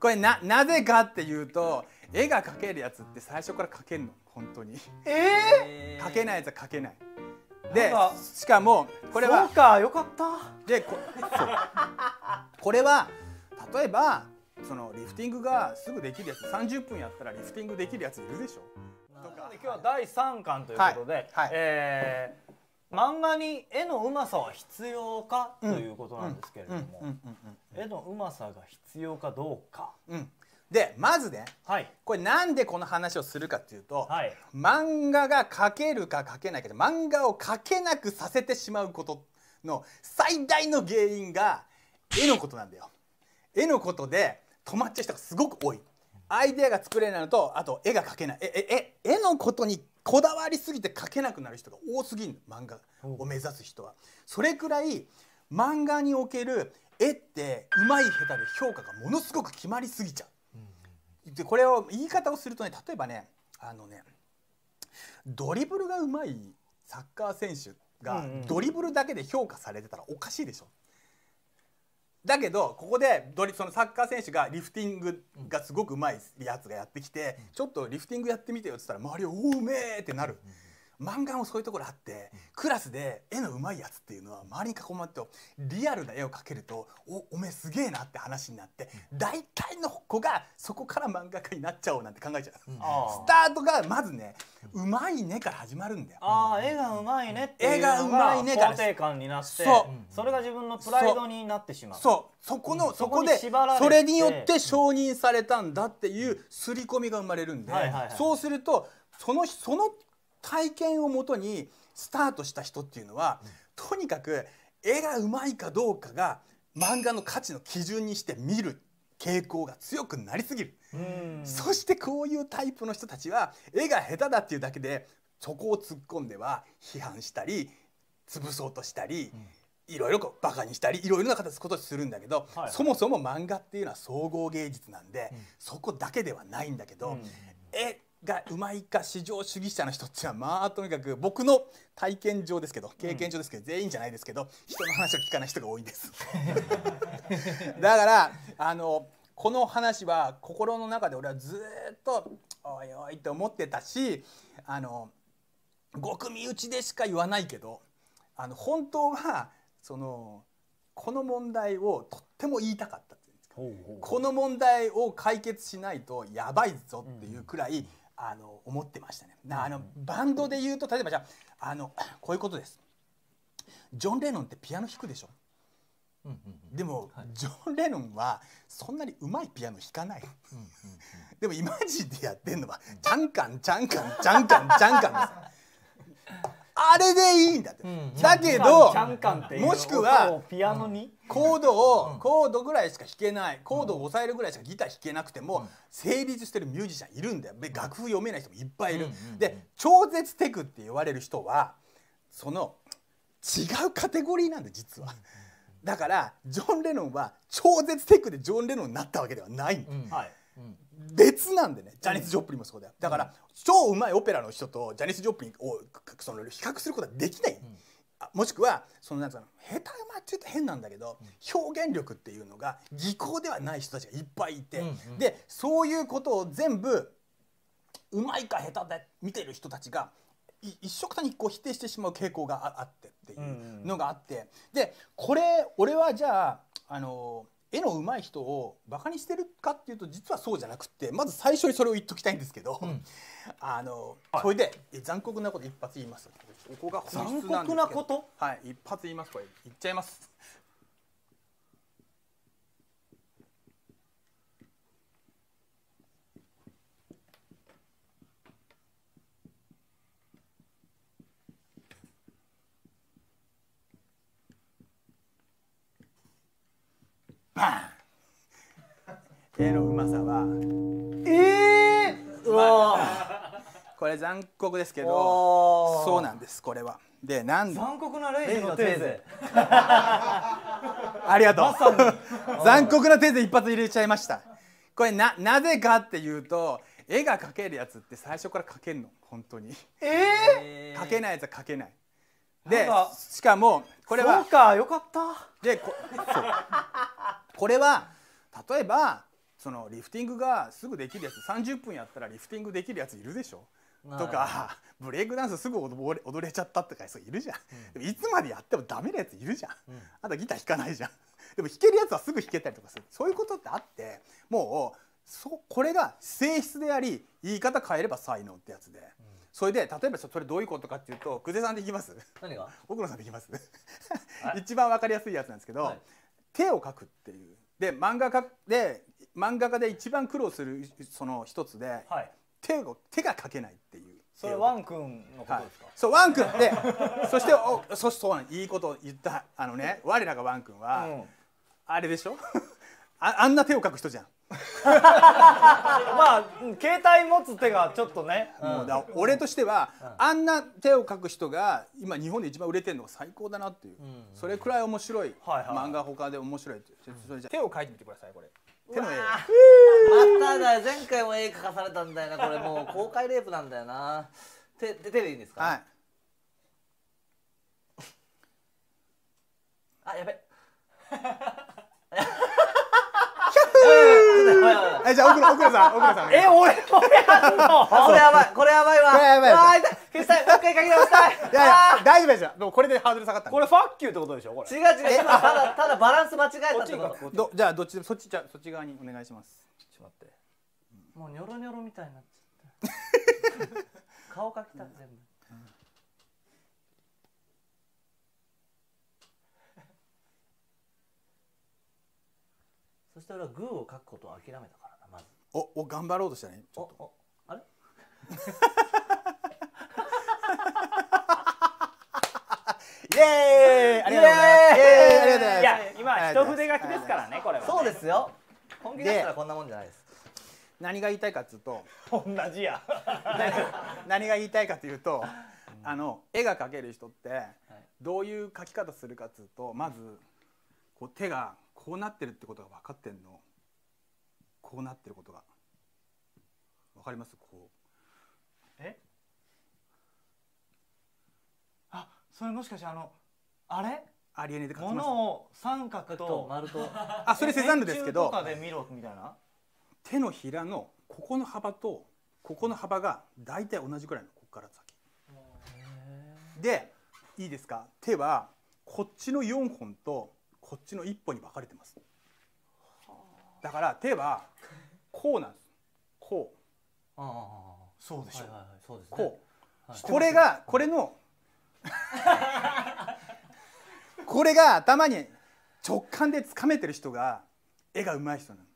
これななぜかっていうと絵が描けるやつって最初から描けるの本当にえー、描けないやつは描けないでしかもこれはそうかよかったでこそうこれは例えばそのリフティングがすぐできるやつ30分やったらリフティングできるやついるでしょとか今日は第3巻ということで、はいはい、えー、漫画に絵のうまさは必要かということなんですけれども絵のうまさが必要かどうか。うんでまずね、はい、これなんでこの話をするかっていうと、はい、漫画が描けるか描けないかで漫画を描けなくさせてしまうことの最大の原因が絵のことなんだよ。絵のことで止まっちゃう人がすごく多い。アイデアが作れないのとあと絵が描けないええ絵のことにこだわりすぎて描けなくなる人が多すぎる漫画を目指す人は。それくらい漫画における絵って上手い下手で評価がものすごく決まりすぎちゃう。でこれを言い方をするとね例えばねあのねドリブルが上手いサッカー選手がドリブルだけで評価されてたらおかしいでしょ。だけどここでドリそのサッカー選手がリフティングがすごくうまいやつがやってきて、ちょっとリフティングやってみてよって言ったら周り「おおうめーってなる。うん漫画もそういうところあってクラスで絵のうまいやつっていうのは周りに囲まれてリアルな絵を描けるとおおめえすげえなって話になって大体の子がそこから漫画家になっちゃおうなんて考えちゃう、うん、スタートがまずねうまいねから始まるんだよああ絵がうまいねっていうのが肯定感になってそれが自分のプライドになってしまうそうそこの、そこでそれによって承認されたんだっていう刷り込みが生まれるんで、そうするとそのその体験をもとにスタートした人っていうのは、とにかく絵がうまいかどうかが漫画の価値の基準にして見る傾向が強くなりすぎるそしてこういうタイプの人たちは絵が下手だっていうだけでそこを突っ込んでは批判したり潰そうとしたり、いろいろバカにしたりいろいろな形ことするんだけど、はい、そもそも漫画っていうのは総合芸術なんで、うん、そこだけではないんだけど、がうまいか至上主義者の人っていうのはまあとにかく僕の体験上ですけど経験上ですけど、全員じゃないですけど人の話を聞かない人が多いんです だからあのこの話は心の中で俺はずっとおいおいって思ってたしあのごく身内でしか言わないけどあの本当はそのこの問題をとっても言いたかった。この問題を解決しないとやばいぞっていうくらい、あの思ってましたね。あのバンドで言うと例えばじゃあの こういうことです。ジョン・レノンってピアノ弾くでしょ。ううんうん、でも、はい、ジョン・レノンはそんなにうまいピアノ弾かないうん、でもイマジンでやってるのは、うん、チャンカンチャンカンチャンカンチャンカンですあれでいいんだって、だけどもしくはピアノにコードを、コードぐらいしか弾けないコードを抑えるぐらいしかギター弾けなくても、成立してるミュージシャンいるんだよ楽譜読めない人もいっぱいいる、で超絶テクって言われる人はその違うカテゴリーなんだ実は。だからジョン・レノンは超絶テクでジョン・レノンになったわけではない、ん、はい、別なんでねジャニス・ジョプリンもそうだよだから、超うまいオペラの人とジャニス・ジョプリンをその比較することはできない、もしくはそのなんう下手馬って言うと変なんだけど、表現力っていうのが技巧ではない人たちがいっぱいいて、でそういうことを全部うまいか下手で見てる人たちが一緒くたにこう否定してしまう傾向があってっていうのがあって、でこれ俺はじゃああのー絵の上手い人をバカにしてるかっていうと実はそうじゃなくてまず最初にそれを言っときたいんですけど、うん、あの、はい、それで残酷なこと一発言いますここが残酷なことはい一発言いますこれ言っちゃいます系のうまさはええー、うわこれ残酷ですけどそうなんですこれは。で何で残酷なレイジのテーゼ ありがとう、残酷なテーゼ一発入れちゃいましたこれななぜかっていうと絵が描けるやつって最初から描けんの本当にええー、描けないやつは描けないでしかもこれはそうかよかったでこそうこれは例えばそのリフティングがすぐできるやつ30分やったらリフティングできるやついるでしょとかブレイクダンスすぐ踊れ踊れちゃったってかいるじゃん、うん、でもいつまでやってもダメなやついるじゃん、うん、あとギター弾かないじゃんでも弾けるやつはすぐ弾けたりとかするそういうことってあってもうそこれが性質であり言い方変えれば才能ってやつで、うん、それで例えばそれどういうことかっていうと久世さんできます何が奥野さんできます 一番わかりやすいやつなんですけど、はい、手を書くっていうで漫画家で漫画家で一番苦労するその一つで、はい、手を手が描けないっていうそれワン君のことですか、はい、そうワン君でそしておそそうなんいいこと言ったあのね我らがワン君は、うん、あれでしょ ああんな手を描く人じゃんまあ携帯持つ手がちょっとね、うん、もうだ俺としては、うん、あんな手を書く人が今日本で一番売れてるのが最高だなっていう、うん、それくらい面白い、はいはい、漫画ほかで面白いって、うん、手を書いてみてくださいこれ。手の絵まただ前回も絵描かされたんだよなこれもう公開レイプなんだよな手手でいいんですか、はい、あやべえじゃあ奥野さん奥野さん。え俺もやんの。これやばいこれやばいわ。これやばい。あ決済もう一回かけ直したい。いやいや大丈夫ですよ。でもこれでハードル下がった。これファッキューってことでしょこれ。違う違う。ただただバランス間違えたってこと。じゃあどっちでそっちじゃそっち側にお願いします。ちょっと待って。もうニョロニョロみたいになっちゃった。顔描きた全部。そしたらグーを書くことを諦めたからなまずおお頑張ろうとしたねちょっとおあれイエーイありがとうございますいや今一筆書きですからねこれは、そうですよ本気だったらこんなもんじゃないです何が言いたいかっつうと同じや何が言いたいかというとあの絵が描ける人ってどういう描き方するかっつうとまずこう手がこうなってるってことが分かってんのこうなってることが分かりますこうえあそれもしかしてあのあれありえねえで書物を三角と丸とあそれセザンヌですけど手のひらのここの幅とここの幅が大体同じくらいのここから先でいいですか手はこっちの4本とこっちの一歩に分かれてますだから手はこうなんですこうああそうでしょ、はいはい、そうです、ね、こう、はい、これがこれのこれが頭に直感でつかめてる人が絵が上手い人なの